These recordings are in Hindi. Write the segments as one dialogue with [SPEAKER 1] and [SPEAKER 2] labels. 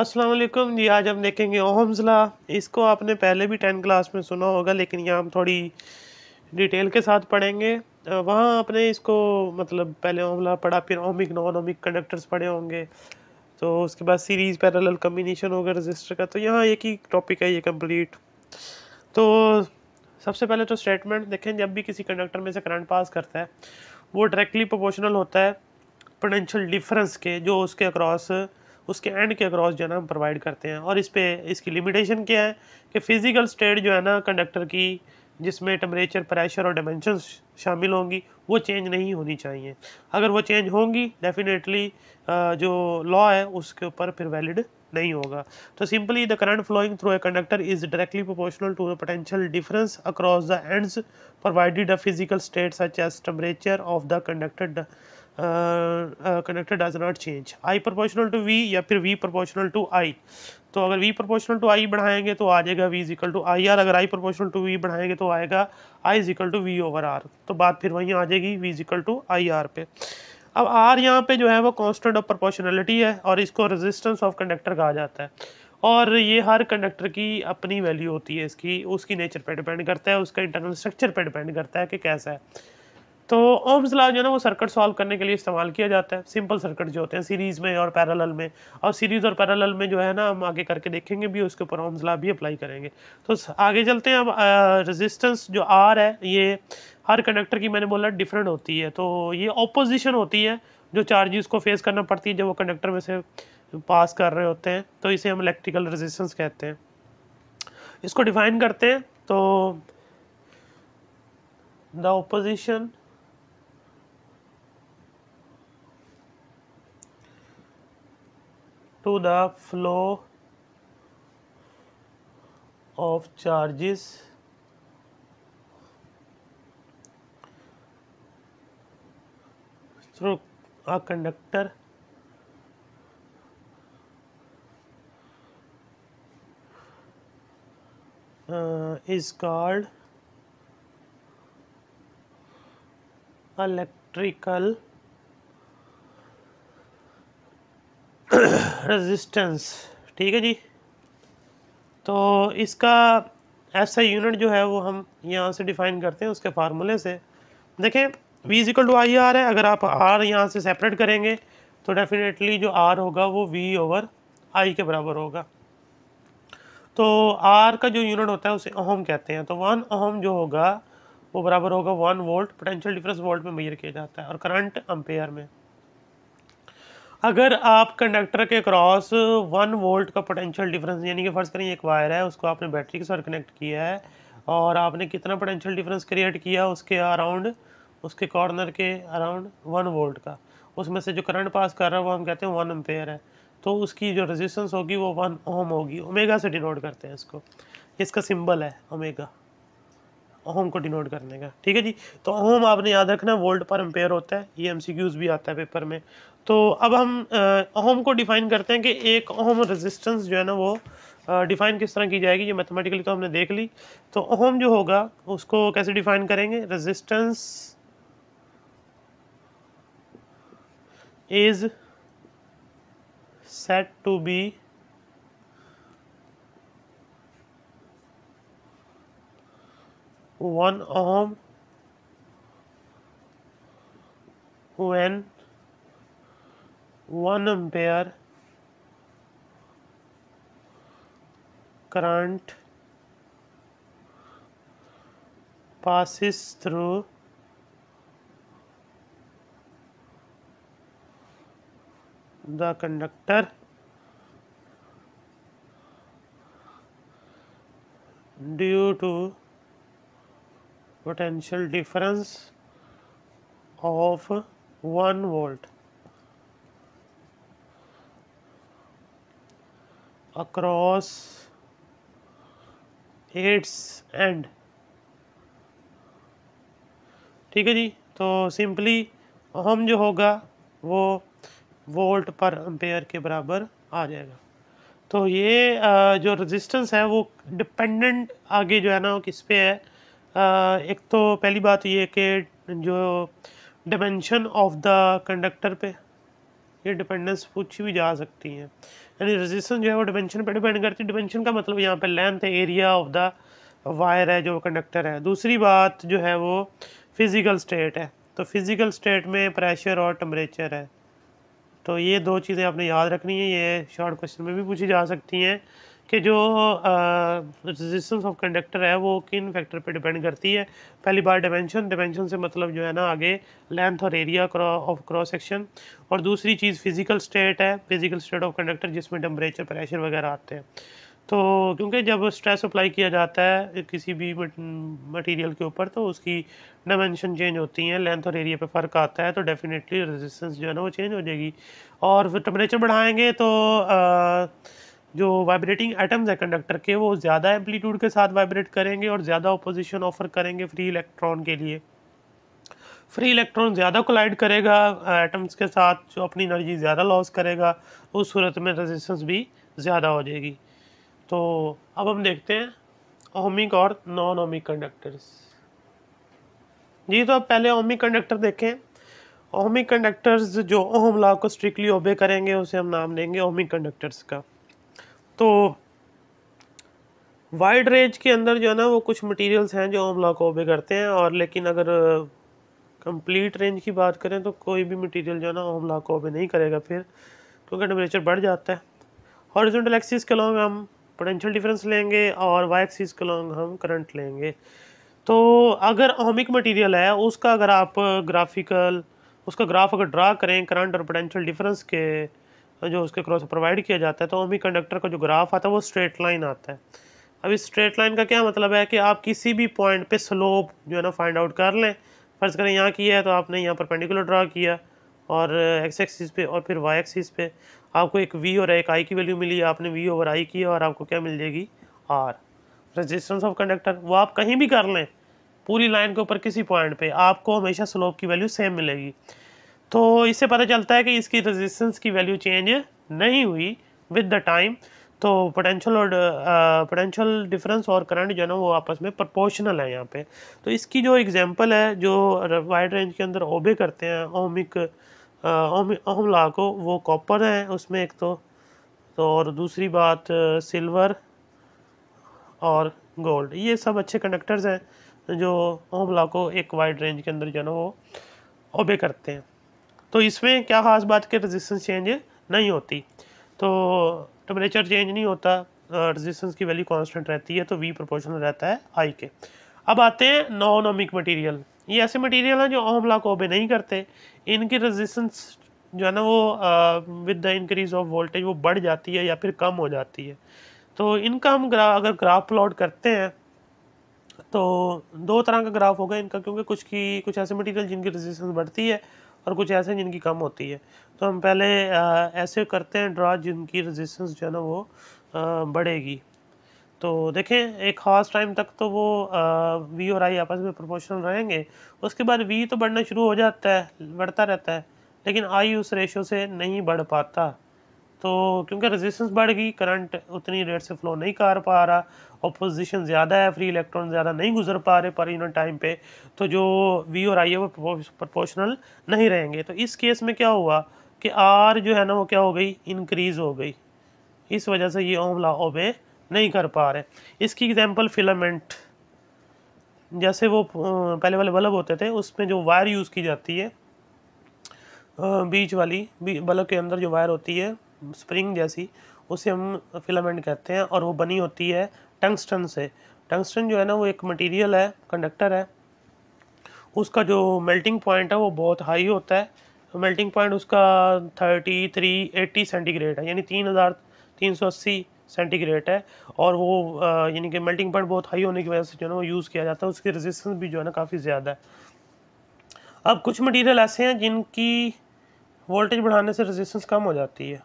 [SPEAKER 1] अस्सलाम जी आज हम देखेंगे ओहम्स लॉ इसको आपने पहले भी टेंथ क्लास में सुना होगा लेकिन यहाँ हम थोड़ी डिटेल के साथ पढ़ेंगे वहाँ आपने इसको मतलब पहले ओहम पढ़ा फिर ओमिक नॉन ओमिक कंडक्टर्स पढ़े होंगे तो उसके बाद सीरीज़ पैरेलल कम्बिनेशन होगा रजिस्टर का तो यहाँ एक ही टॉपिक है ये कम्प्लीट तो सबसे पहले तो स्टेटमेंट देखें जब भी किसी कंडक्टर में से करंट पास करता है वो डायरेक्टली प्रोपोर्शनल होता है पोटेंशियल डिफरेंस के जो उसके अक्रॉस उसके एंड के अक्रॉस जो है ना हम प्रोवाइड करते हैं और इस पर इसकी लिमिटेशन क्या है कि फ़िज़िकल स्टेट जो है ना कंडक्टर की जिसमें टेम्परेचर प्रेशर और डायमेंशन शामिल होंगी वो चेंज नहीं होनी चाहिए अगर वो चेंज होंगी डेफिनेटली जो लॉ है उसके ऊपर फिर वैलिड नहीं होगा तो simply the current flowing through a conductor is directly proportional to the potential difference across the ends provided the physical state such as temperature of the conductor conductor does not change I proportional to V या फिर वी प्रोपोर्शनल टू आई तो अगर वी प्रोपोर्शनल टू आई बढ़ाएंगे तो आ जाएगा V equal to I R अगर आई प्रोपोर्शनल टू वी बढ़ाएंगे तो आएगा I equal to V over R तो बात फिर वहीं आ जाएगी V equal to I R पे अब आर यहाँ पे जो है वो कॉन्स्टेंट ऑफ प्रोपोर्शनलिटी है और इसको रेजिस्टेंस ऑफ कंडक्टर कहा जाता है और ये हर कंडक्टर की अपनी वैल्यू होती है इसकी उसकी नेचर पे डिपेंड करता है उसका इंटरनल स्ट्रक्चर पे डिपेंड करता है कि कैसा है तो ओम्स लॉ जो है ना वो सर्किट सॉल्व करने के लिए इस्तेमाल किया जाता है सिंपल सर्किट जो होते हैं सीरीज़ में और पैरेलल में और सीरीज़ और पैरेलल में जो है ना हम आगे करके देखेंगे भी उसके ऊपर ओम्स लॉ भी अप्लाई करेंगे तो आगे चलते हैं अब रेजिस्टेंस जो आर है ये हर कंडक्टर की मैंने बोला डिफरेंट होती है तो ये ऑपोजिशन होती है जो चार्जेस को फेस करना पड़ती है जब वो कंडक्टर में से पास कर रहे होते हैं तो इसे हम इलेक्ट्रिकल रेजिस्टेंस कहते हैं इसको डिफाइन करते हैं तो the opposition to the flow of charges through a conductor uh, is called electrical resistance ठीक है जी तो इसका ऐसा यूनिट जो है वो हम यहाँ से डिफ़ाइन करते हैं उसके फार्मूले से देखें V equal to I R है अगर आप आर यहाँ से सेपरेट करेंगे तो डेफिनेटली जो आर होगा वो V ओवर आई के बराबर होगा तो आर का जो यूनिट होता है उसे ओहम कहते हैं तो वन ओहम जो होगा वो बराबर होगा one volt potential difference volt में मेजर किया जाता है और करंट अम्पेयर में अगर आप कंडक्टर के क्रॉस वन वोल्ट का पोटेंशियल डिफरेंस यानी कि फ़र्ज़ करें एक वायर है उसको आपने बैटरी के साथ कनेक्ट किया है और आपने कितना पोटेंशियल डिफरेंस क्रिएट किया उसके अराउंड उसके कॉर्नर के अराउंड वन वोल्ट का उसमें से जो करंट पास कर रहा है वो हम कहते हैं वन एम्पेयर है तो उसकी जो रेजिस्टेंस होगी वो वन ओम होगी ओमेगा से डिनोट करते हैं इसको इसका सिंबल है ओमेगा ओम को डिनोट करने का ठीक है जी तो ओम आपने याद रखना वोल्ट पर एम्पेयर होता है ये एमसीक्यूज भी आता है पेपर में तो अब हम ओम को डिफाइन करते हैं कि एक ओम रेजिस्टेंस जो है ना वो डिफ़ाइन किस तरह की जाएगी ये मैथमेटिकली तो हमने देख ली तो ओम जो होगा उसको कैसे डिफाइन करेंगे resistance is set to be one arm when one ampere current passes through the conductor due to potential difference of 1 volt across its end ठीक है जी तो सिंपली हम जो होगा वो वोल्ट पर एम्पेयर के बराबर आ जाएगा तो ये जो रेजिस्टेंस है वो डिपेंडेंट आगे जो है ना किस पे है एक तो पहली बात ये कि जो डिमेंशन ऑफ द कंडक्टर पे ये डिपेंडेंस पूछी भी जा सकती हैं यानी रजिस्टेंस जो है वो डिमेंशन पे डिपेंड करती है डिमेंशन का मतलब यहाँ पे length area of the wire है जो कंडक्टर है दूसरी बात जो है वो फिज़िकल स्टेट है तो फिज़िकल स्टेट में प्रेशर और टम्परेचर है तो ये दो चीज़ें आपने याद रखनी है ये शॉर्ट क्वेश्चन में भी पूछी जा सकती हैं कि जो रजिस्टेंस ऑफ कंडक्टर है वो किन फैक्टर पे डिपेंड करती है पहली बार डायमेंशन डिमेंशन से मतलब जो है ना आगे लेंथ और एरिया ऑफ क्रॉस सेक्शन और दूसरी चीज़ फिजिकल स्टेट है फिजिकल स्टेट ऑफ कंडक्टर जिसमें टेम्परेचर प्रेशर वगैरह आते हैं तो क्योंकि जब स्ट्रेस अप्लाई किया जाता है किसी भी मटेरियल के ऊपर तो उसकी डायमेंशन चेंज होती हैं लेंथ और एरिया पे फ़र्क आता है तो डेफिनेटली रेजिस्टेंस जो है ना वो चेंज हो जाएगी और फिर टेम्परेचर बढ़ाएंगे तो आ, जो वाइब्रेटिंग एटम्स है कंडक्टर के वो ज़्यादा एम्पलीट्यूड के साथ वाइब्रेट करेंगे और ज़्यादा अपोजिशन ऑफर करेंगे फ्री इलेक्ट्रॉन के लिए फ्री इलेक्ट्रॉन ज़्यादा कोलाइड करेगा एटम्स के साथ जो अपनी एनर्जी ज़्यादा लॉस करेगा उस सूरत में रेजिस्टेंस भी ज़्यादा हो जाएगी तो अब हम देखते हैं ओमिक और नॉन ओमिक कंडक्टर्स जी तो अब पहले ओमिक कंडक्टर देखें ओमिक कंडक्टर्स जो ओम लॉ को स्ट्रिक्टली ओबे करेंगे उसे हम नाम देंगे ओमिक कंडक्टर्स का तो वाइड रेंज के अंदर जो है ना वो कुछ मटेरियल्स हैं जो अमला को ओबे करते हैं और लेकिन अगर कंप्लीट uh, रेंज की बात करें तो कोई भी मटेरियल जो है ना अमला को ओबे नहीं करेगा फिर क्योंकि टेम्परेचर बढ़ जाता है हॉरिजॉन्टल एक्सिस के लॉन्ग हम पोटेंशियल डिफरेंस लेंगे और वाई एक्सिस के लॉन्ग हम करंट लेंगे तो अगर ओमिक मटीरियल है उसका अगर आप ग्राफिकल uh, उसका ग्राफ अगर ड्रा करें करंट और पोटेंशियल डिफरेंस के जो उसके क्रॉस प्रोवाइड किया जाता है तो ओमी कंडक्टर का जो ग्राफ आता है वो स्ट्रेट लाइन आता है अब इस स्ट्रेट लाइन का क्या मतलब है कि आप किसी भी पॉइंट पे स्लोप जो है ना फाइंड आउट कर लें फ़र्ज़ करें यहाँ किया है तो आपने यहाँ पर पेंडिकुलर ड्रा किया और एक्स uh, एक्सिस पे और फिर वाई एक्सिस पे आपको एक वी और एक आई की वैल्यू मिली आपने वी ओवर आई किया और आपको क्या मिल जाएगी आर रेजिस्टेंस ऑफ कंडक्टर वो आप कहीं भी कर लें पूरी लाइन के ऊपर किसी पॉइंट पर आपको हमेशा स्लोप की वैल्यू सेम मिलेगी तो इससे पता चलता है कि इसकी रजिस्टेंस की वैल्यू चेंज नहीं हुई विद द टाइम तो पोटेंशियल और पोटेंशियल डिफरेंस और करंट जो है ना वो आपस में प्रोपोर्शनल है यहाँ पे तो इसकी जो एग्जांपल है जो वाइड रेंज के अंदर ओबे करते हैं ओमिक ओम ला को वो कॉपर है उसमें एक तो, तो और दूसरी बात सिल्वर और गोल्ड ये सब अच्छे कंडक्टर्स हैं जो ओम ला को एक वाइड रेंज के अंदर जो है ना वो ओबे करते हैं तो इसमें क्या ख़ास बात कि रजिस्टेंस चेंज नहीं होती तो टेम्परेचर चेंज नहीं होता रजिस्टेंस की वैल्यू कांस्टेंट रहती है तो वी प्रोपोर्शनल रहता है आई के अब आते हैं नॉनोमिक मटीरियल मटेरियल ये ऐसे मटेरियल हैं जो ओमला को ओबे नहीं करते इनकी रजिस्टेंस जो है ना वो with the increase of voltage वो बढ़ जाती है या फिर कम हो जाती है तो इनका हम ग्रा अगर ग्राफ प्लॉट करते हैं तो दो तरह का ग्राफ होगा इनका क्योंकि कुछ की कुछ ऐसे मटेरियल जिनकी रेजिस्टेंस बढ़ती है और कुछ ऐसे जिनकी कम होती है तो हम पहले आ, ऐसे करते हैं ड्रा जिनकी रेजिस्टेंस जो है ना वो आ, बढ़ेगी तो देखें एक खास टाइम तक तो वो आ, वी और आई आपस में प्रोपोर्शनल रहेंगे उसके बाद वी तो बढ़ना शुरू हो जाता है बढ़ता रहता है लेकिन आई उस रेशो से नहीं बढ़ पाता तो क्योंकि रेजिस्टेंस बढ़ गई करंट उतनी रेट से फ्लो नहीं कर पा रहा अपोजिशन ज़्यादा है फ्री इलेक्ट्रॉन ज़्यादा नहीं गुजर पा रहे पर यूनिट टाइम पे तो जो वी और आई है वो प्रोपोर्शनल नहीं रहेंगे तो इस केस में क्या हुआ कि आर जो है ना वो क्या हो गई इनक्रीज़ हो गई इस वजह से ये ओम ला ओबे नहीं कर पा रहे इसकी एग्जाम्पल फिलामेंट जैसे वो पहले वाले बल्ब होते थे उसमें जो वायर यूज़ की जाती है बीच वाली बल्ब के अंदर जो वायर होती है स्प्रिंग जैसी उसे हम फिलामेंट कहते हैं और वो बनी होती है टंगस्टन से टंगस्टन जो है ना वो एक मटेरियल है कंडक्टर है उसका जो मेल्टिंग पॉइंट है वो बहुत हाई होता है मेल्टिंग पॉइंट उसका थर्टी थ्री एट्टी सेंटीग्रेड है यानी तीन हज़ार तीन सौ अस्सी सेंटीग्रेड है और वो यानी कि मेल्टिंग पॉइंट बहुत हाई होने की वजह से जो है ना वो यूज़ किया जाता है उसकी रेजिस्टेंस भी जो है ना काफ़ी ज़्यादा है अब कुछ मटेरियल ऐसे हैं जिनकी वोल्टेज बढ़ाने से रेजिस्टेंस कम हो जाती है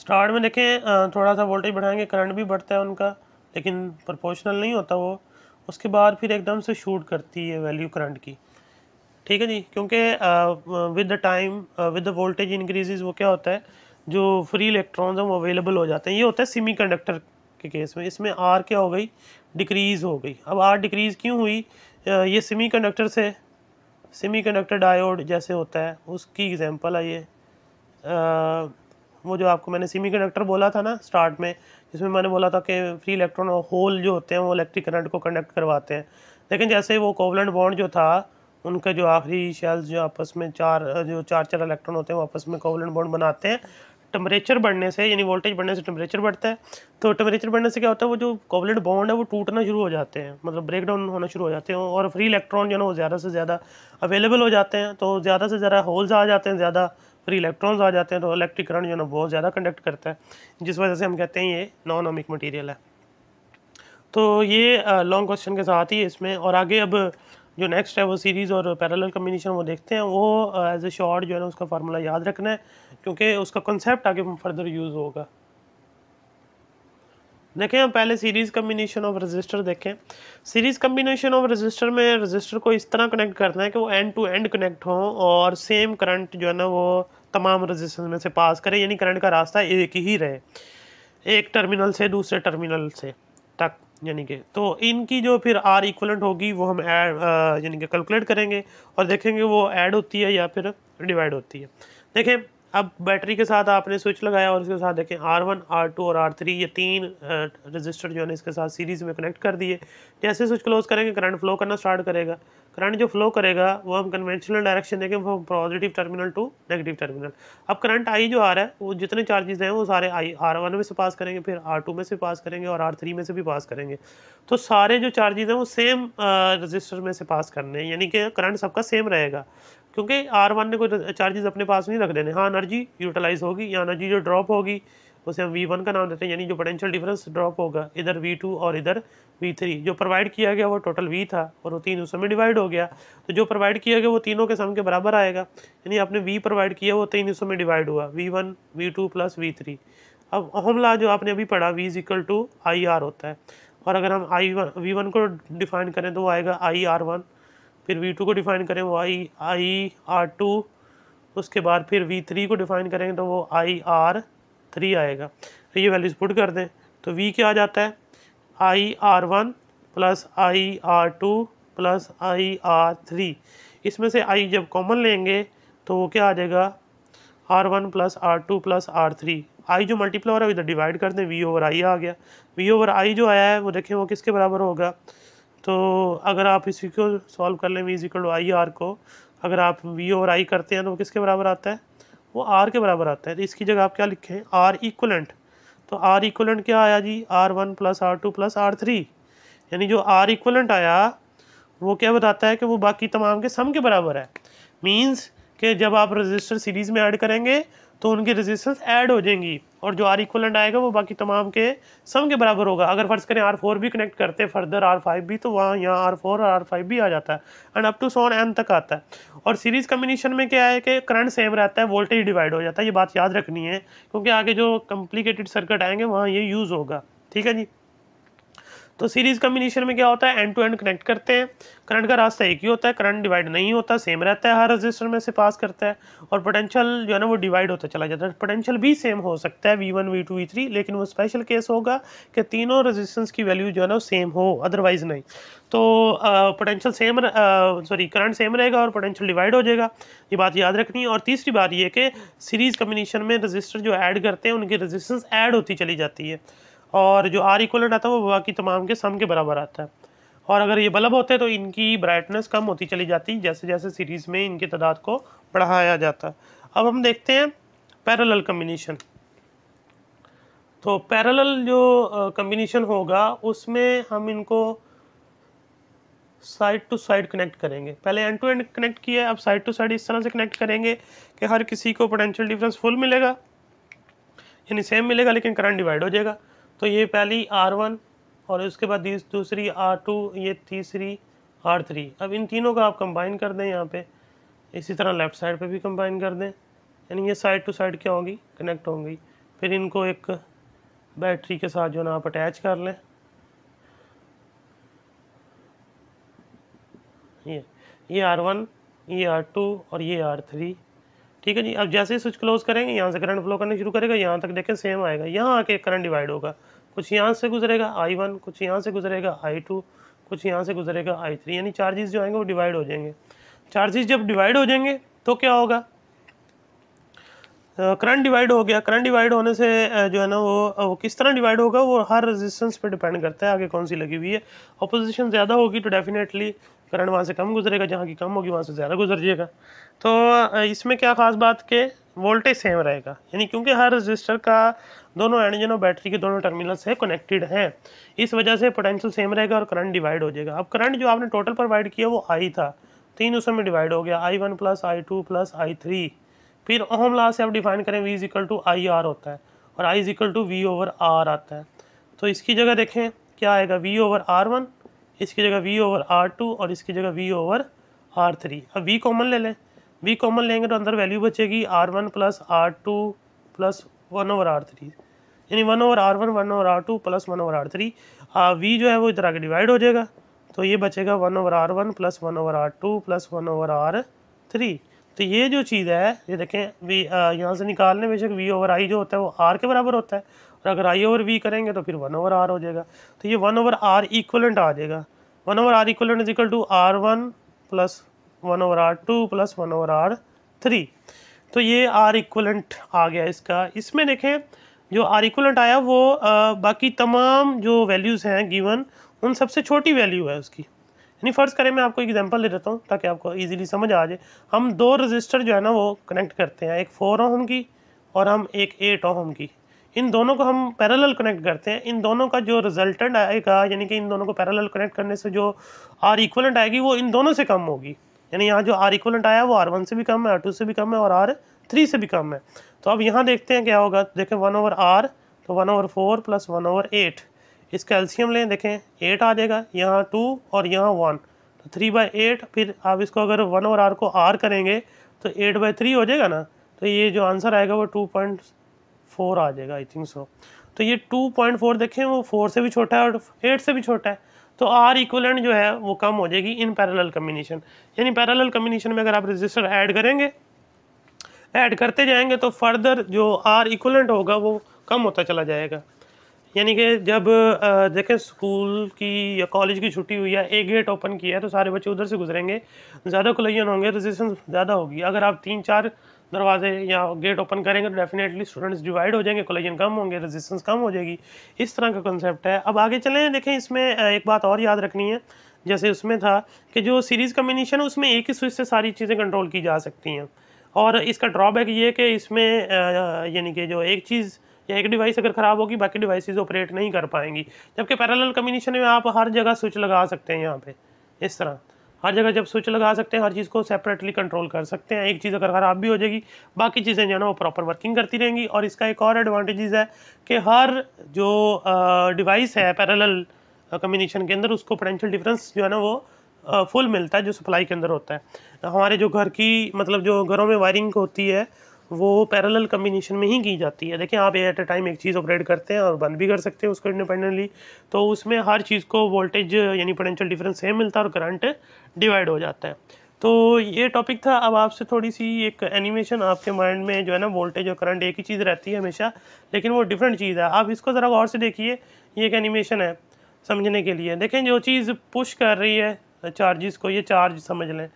[SPEAKER 1] स्टार्ट में देखें थोड़ा सा वोल्टेज बढ़ाएंगे करंट भी बढ़ता है उनका लेकिन प्रोपोर्शनल नहीं होता वो उसके बाद फिर एकदम से शूट करती है वैल्यू करंट की ठीक है जी क्योंकि with the time with the voltage increases वो क्या होता है जो फ्री इलेक्ट्रॉन्स हैं वो अवेलेबल हो जाते हैं ये होता है सेमी कंडक्टर के केस में इसमें आर क्या हो गई डिक्रीज़ हो गई अब आर डिक्रीज़ क्यों हुई ये सेमी कंडक्टर से सेमी कंडक्टर डायोड जैसे होता है उसकी एग्जांपल है ये आ, वो जो आपको मैंने कंडक्टर बोला था ना स्टार्ट में जिसमें मैंने बोला था कि फ्री इलेक्ट्रॉन होल जो होते हैं वो इलेक्ट्रिक करंट को कंडक्ट करवाते हैं लेकिन जैसे वो कोवलेंट बॉन्ड जो था उनका जो आखिरी शेल्स जो आपस में चार जो चार चार इलेक्ट्रॉन होते हैं वो आपस में कोवलेंट बॉन्ड बनाते हैं टेम्परेचर बढ़ने से यानी वोल्टेज बढ़ने से टेम्परेचर बढ़ता है तो टेम्परेचर बढ़ने से क्या होता है वो जो कोवलेंट बॉन्ड है वो टूटना शुरू हो जाते हैं मतलब ब्रेक डाउन होना शुरू हो जाते हैं और फ्री इलेक्ट्रॉन जो है ना वो ज़्यादा से ज़्यादा अवेलेबल हो जाते हैं तो ज़्यादा से ज़्यादा होल्स आ जाते हैं ज़्यादा पर इलेक्ट्रॉन्स आ जाते हैं तो इलेक्ट्रिक करंट जो है ना बहुत ज़्यादा कंडक्ट करता है जिस वजह से हम कहते हैं ये नॉन ओमिक मटीरियल है तो ये लॉन्ग क्वेश्चन के साथ ही इसमें और आगे अब जो नेक्स्ट है वो सीरीज़ और पैरेलल कम्बिनेशन वो देखते हैं वो एज ए शॉर्ट जो है ना उसका फार्मूला याद रखना है क्योंकि उसका कंसेप्ट आगे फर्दर यूज़ होगा देखें हम पहले सीरीज़ कम्बिनेशन ऑफ रजिस्टर देखें सीरीज़ कम्बिनेशन ऑफ रजिस्टर में रजिस्टर को इस तरह कनेक्ट करना है कि वो एंड टू एंड कनेक्ट हों और सेम करंट जो है ना वो तमाम रजिस्टेंस में से पास करें यानी करंट का रास्ता एक ही रहे एक टर्मिनल से दूसरे टर्मिनल से तक यानी कि तो इनकी जो फिर आर इक्वलेंट होगी वो हम ऐड यानी कि कैलकुलेट करेंगे और देखेंगे वो ऐड होती है या फिर डिवाइड होती है देखें अब बैटरी के साथ आपने स्विच लगाया और इसके साथ देखें आर वन आर टू और आर थ्री ये तीन रजिस्टर जो है इसके साथ सीरीज़ में कनेक्ट कर दिए जैसे स्विच क्लोज करेंगे करंट फ्लो करना स्टार्ट करेगा करंट जो फ्लो करेगा वो हम कन्वेंशनल डायरेक्शन देखें from positive terminal to negative terminal अब करंट आई जो आ रहा है वो जितने चार्जेस हैं वो सारे आई आर वन में से पास करेंगे फिर आर टू में से पास करेंगे और आर थ्री में से भी पास करेंगे तो सारे जो चार्जेस हैं वो सेम रजिस्टर में से पास करने हैं यानी कि करंट सबका सेम रहेगा क्योंकि आर वन ने कोई चार्जेस अपने पास नहीं रख देने हाँ एनर्जी यूटिलाइज होगी या एनर्जी जो ड्रॉप होगी उसे हम वी वन का नाम देते हैं यानी जो पोटेंशियल डिफरेंस ड्रॉप होगा इधर वी टू और इधर वी थ्री जो प्रोवाइड किया गया वो टोटल वी था और वो तीन हिस्सों में डिवाइड हो गया तो जो प्रोवाइड किया गया वो तीनों के सम के बराबर आएगा यानी आपने वी प्रोवाइड किया वो तीन हिस्सों में डिवाइड हुआ V one V two plus V three अब हमला जो आपने अभी पढ़ा V is equal to I R होता है और अगर हम आई वन वी वन को डिफाइन करें तो वो आएगा आई आर वन फिर वी टू को डिफाइन करें वो आई आई आर टू उसके बाद फिर वी थ्री को डिफाइन करेंगे तो वो आई आर थ्री आएगा तो ये वैल्यूज पुट कर दें तो वी क्या आ जाता है I R one plus I R two plus I R three इसमें से आई जब कॉमन लेंगे तो वो क्या आ जाएगा R one plus R two plus R three I जो मल्टीप्लाई हो रहा है इधर डिवाइड कर दें वी ओवर आई आ गया वी ओवर आई जो आया है वो देखें वो किसके बराबर होगा तो अगर आप इसी को सॉल्व कर लें V equal to I R को अगर आप वी ओवर आई करते हैं तो वो किसके बराबर आता है वो आर के बराबर आता है तो इसकी जगह आप क्या लिखें आर इक्वलेंट तो आर इक्वलेंट क्या आया जी R one plus R two plus R three यानी जो आर इक्वलेंट आया वो क्या बताता है कि वो बाकी तमाम के सम के बराबर है मीन्स कि जब आप रजिस्टर सीरीज़ में ऐड करेंगे तो उनकी रजिस्टेंस ऐड हो जाएंगी और जो आर इक्वलेंट आएगा वो बाकी तमाम के सम के बराबर होगा अगर फर्ज करें आर फोर भी कनेक्ट करते हैं फर्दर आर फाइव भी तो वहाँ यहाँ आर फोर और आर फाइव भी आ जाता है and up to so on N तक आता है और सीरीज़ कम्बिनेशन में क्या है कि करंट सेम रहता है वोल्टेज डिवाइड हो जाता है ये बात याद रखनी है क्योंकि आगे जो कम्प्लिकेटेड सर्किट आएंगे वहाँ ये यूज़ होगा ठीक है जी तो सीरीज कम्बिनेशन में क्या होता है एंड टू एंड कनेक्ट करते हैं करंट का रास्ता एक ही होता है करंट डिवाइड नहीं होता सेम रहता है हर रजिस्टर में से पास करता है और पोटेंशियल जो है ना वो डिवाइड होता चला जाता है पोटेंशियल भी सेम हो सकता है V one V two V three लेकिन वो स्पेशल केस होगा कि तीनों रजिस्टेंस की वैल्यू जो है ना वो सेम हो अदरवाइज नहीं तो potential same sorry current same रहेगा और पोटेंशियल डिवाइड हो जाएगा ये बात याद रखनी है और तीसरी बात ये कि सीरीज़ कम्बिनेशन में रजिस्टर जो ऐड करते हैं उनकी रजिस्टेंस ऐड होती चली जाती है और जो आर इक्वलेंट आता है वो बाकी तमाम के सम के बराबर आता है और अगर ये बल्ब होते तो इनकी ब्राइटनेस कम होती चली जाती जैसे जैसे सीरीज़ में इनकी तादाद को बढ़ाया जाता अब हम देखते हैं पैरेलल कम्बिनेशन तो पैरेलल जो कम्बिनेशन होगा उसमें हम इनको साइड टू साइड कनेक्ट करेंगे पहले एंड टू एंड कनेक्ट किया अब साइड टू साइड इस तरह से कनेक्ट करेंगे कि हर किसी को पोटेंशियल डिफरेंस फुल मिलेगा यानी सेम मिलेगा लेकिन करंट डिवाइड हो जाएगा तो ये पहली आर वन और उसके बाद दूसरी आर टू ये तीसरी आर थ्री अब इन तीनों का आप कंबाइन कर दें यहाँ पे इसी तरह लेफ़्ट साइड पे भी कंबाइन कर दें यानी ये साइड टू साइड क्या होगी कनेक्ट होंगी फिर इनको एक बैटरी के साथ जो ना आप अटैच कर लें ये ये आर वन ये आर टू और ये आर थ्री ठीक है जी अब जैसे ही स्विच क्लोज करेंगे यहाँ से करंट फ्लो करने शुरू करेगा यहाँ तक देखें सेम आएगा यहाँ आके करंट डिवाइड होगा कुछ यहाँ से गुजरेगा आई वन कुछ यहाँ से गुजरेगा आई टू कुछ यहाँ से गुजरेगा आई थ्री यानी चार्जेस जो आएंगे वो डिवाइड हो जाएंगे चार्जेस जब डिवाइड हो जाएंगे तो क्या होगा करंट डिवाइड हो गया करंट डिवाइड होने से जो है ना वो वो किस तरह डिवाइड होगा वो हर रेजिस्टेंस पे डिपेंड करता है आगे कौन सी लगी हुई है अपोजिशन ज़्यादा होगी तो डेफिनेटली करंट वहाँ से कम गुजरेगा जहाँ की कम होगी वहाँ से ज़्यादा गुजर जाएगा तो इसमें क्या ख़ास बात के वोल्टेज सेम रहेगा यानी क्योंकि हर रजिस्टर का दोनों एंडजन और बैटरी के दोनों टर्मिनल से कनेक्टेड हैं इस वजह से पोटेंशियल सेम रहेगा और करंट डिवाइड हो जाएगा अब करंट जो आपने टोटल प्रोवाइड किया वो आई था तीन उसमें में डिवाइड हो गया I one plus I two plus I three फिर ओम ला से आप डिफाइन करें V is to I R होता है और I is to V over R आता है तो इसकी जगह देखें क्या आएगा वी ओवर आर वन इसकी जगह वी ओवर आर टू और इसकी जगह वी ओवर आर थ्री अब वी कॉमन ले लें वी कॉमन लेंगे तो अंदर वैल्यू बचेगी R one plus R two plus one over R three यानी one over R one one over R two plus one over R three V जो है वो इधर आगे डिवाइड हो जाएगा तो ये बचेगा one over R one plus one over R two plus one over R three तो ये जो चीज़ है ये देखें वी यहाँ से निकालने बेशक वी ओवर आई जो होता है वो आर के बराबर होता है और तो अगर आई ओवर वी करेंगे तो फिर वन ओवर आर हो जाएगा तो ये वन ओवर आर इक्वलेंट आ जाएगा one over R equivalent is equal to R one plus one over R two plus one over R three तो ये आर इक्वलेंट आ गया इसका इसमें देखें जो आर इक्वलेंट आया वो आ, बाकी तमाम जो वैल्यूज़ हैं गिवन उन सबसे छोटी वैल्यू है उसकी यानी फ़र्ज़ करें मैं आपको एग्जांपल दे देता हूँ ताकि आपको इजीली समझ आ जाए हम दो रजिस्टर जो है ना वो कनेक्ट करते हैं एक फोर ओम की और हम एक एट ओम की इन दोनों को हम पैरेलल कनेक्ट करते हैं इन दोनों का जो रिजल्टेंट आएगा यानी कि इन दोनों को पैरेलल कनेक्ट करने से जो आर इक्वलेंट आएगी वो इन दोनों से कम होगी यानी यहाँ जो आर इक्वलेंट आया वो आर वन से भी कम है आर टू से भी कम है और आर थ्री से भी कम है तो अब यहाँ देखते हैं क्या होगा देखें वन ओवर आर तो one over four plus one over eight इसका एल्सीयम लें देखें एट आ जाएगा यहाँ टू और यहाँ वन तो थ्री बाई एट फिर आप इसको अगर वन ओवर आर को आर करेंगे तो एट बाई थ्री हो जाएगा ना तो ये जो आंसर आएगा वो टू पॉइंट फोर आ जाएगा आई थिंक सो तो ये टू पॉइंट फोर देखें वो फोर से भी छोटा है और एट से भी छोटा है तो आर इक्वलेंट जो है वो कम हो जाएगी इन पैरेलल कम्बिनेशन यानी पैरेलल कम्बिनेशन में अगर आप रजिस्टर ऐड करेंगे ऐड करते जाएंगे तो फर्दर जो आर इक्वलेंट होगा वो कम होता चला जाएगा यानी कि जब देखें स्कूल की या कॉलेज की छुट्टी हुई है एक गेट ओपन किया है तो सारे बच्चे उधर से गुजरेंगे ज़्यादा कोलिजन होंगे रजिस्टेंस ज़्यादा होगी अगर आप तीन चार दरवाजे या गेट ओपन करेंगे तो डेफिनेटली स्टूडेंट्स डिवाइड हो जाएंगे कोलेजन कम होंगे रेजिस्टेंस कम हो जाएगी इस तरह का कंसेप्ट है अब आगे चलें देखें इसमें एक बात और याद रखनी है जैसे उसमें था कि जो सीरीज़ कम्बिनेशन है उसमें एक ही स्विच से सारी चीज़ें कंट्रोल की जा सकती हैं और इसका ड्रॉबैक ये है कि इसमें यानी कि जो एक चीज़ या एक डिवाइस अगर ख़राब होगी बाकी डिवाइसेज ऑपरेट नहीं कर पाएंगी जबकि पैरेलल कम्बिनेशन में आप हर जगह स्विच लगा सकते हैं यहाँ पे इस तरह हर जगह जब स्विच लगा सकते हैं हर चीज़ को सेपरेटली कंट्रोल कर सकते हैं एक चीज़ अगर ख़राब भी हो जाएगी बाकी चीज़ें जो है ना वो प्रॉपर वर्किंग करती रहेंगी और इसका एक और एडवांटेजेस है कि हर जो डिवाइस है पैरेलल कम्युनिकेशन के अंदर उसको पोटेंशियल डिफरेंस जो है ना वो फुल मिलता है जो सप्लाई के अंदर होता है हमारे जो घर की मतलब जो घरों में वायरिंग होती है वो पैरेलल कम्बिनेशन में ही की जाती है देखिए आप एट ए टाइम एक चीज़ ऑपरेट करते हैं और बंद भी कर सकते हैं उसको इंडिपेंडेंटली तो उसमें हर चीज़ को वोल्टेज यानी पोटेंशियल डिफरेंस सेम मिलता है और करंट डिवाइड हो जाता है तो ये टॉपिक था अब आपसे थोड़ी सी एक एनिमेशन आपके माइंड में जो है ना वोल्टेज और करंट एक ही चीज़ रहती है हमेशा लेकिन वो डिफरेंट चीज़ है आप इसको ज़रा गौर से देखिए ये एक एनिमेशन है समझने के लिए देखें जो चीज़ पुश कर रही है चार्जिस को ये चार्ज समझ लें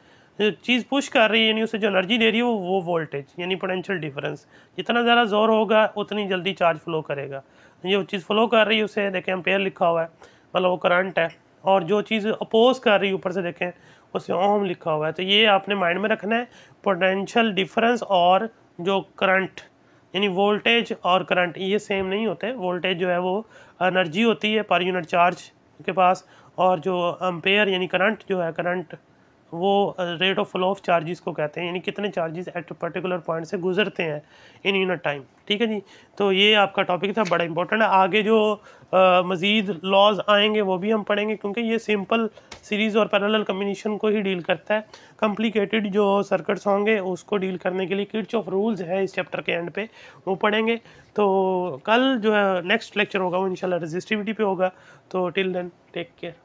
[SPEAKER 1] जो चीज़ पुश कर रही है यानी उसे जो एनर्जी दे रही है वो वो वोल्टेज यानी पोटेंशियल डिफरेंस जितना ज़्यादा जोर होगा उतनी जल्दी चार्ज फ्लो करेगा जो चीज़ फ्लो कर रही है उसे देखें हम लिखा हुआ है मतलब वो करंट है और जो चीज़ अपोज कर रही है ऊपर से देखें उसे ओम लिखा हुआ है तो ये आपने माइंड में रखना है पोटेंशियल डिफरेंस और जो करंट यानी वोल्टेज और करंट ये सेम नहीं होते वोल्टेज जो है वो एनर्जी होती है पर यूनिट चार्ज के पास और जो अम्पेयर यानी करंट जो है करंट वो rate of flow of charges को कहते हैं यानी कितने चार्जेस एट पर्टिकुलर पॉइंट से गुजरते हैं इन यूनिट टाइम ठीक है जी तो ये आपका टॉपिक था बड़ा इंपॉर्टेंट है आगे जो uh, मज़ीद लॉज आएंगे वो भी हम पढ़ेंगे क्योंकि ये सिंपल सीरीज़ और पैरेलल कम्बिनेशन को ही डील करता है कॉम्प्लिकेटेड जो सर्किट्स होंगे उसको डील करने के लिए किट्स ऑफ रूल्स है इस चैप्टर के एंड पे वो पढ़ेंगे तो कल जो है नेक्स्ट लेक्चर होगा वो इंशाल्लाह रजिस्टिविटी पे होगा तो टिल देन टेक केयर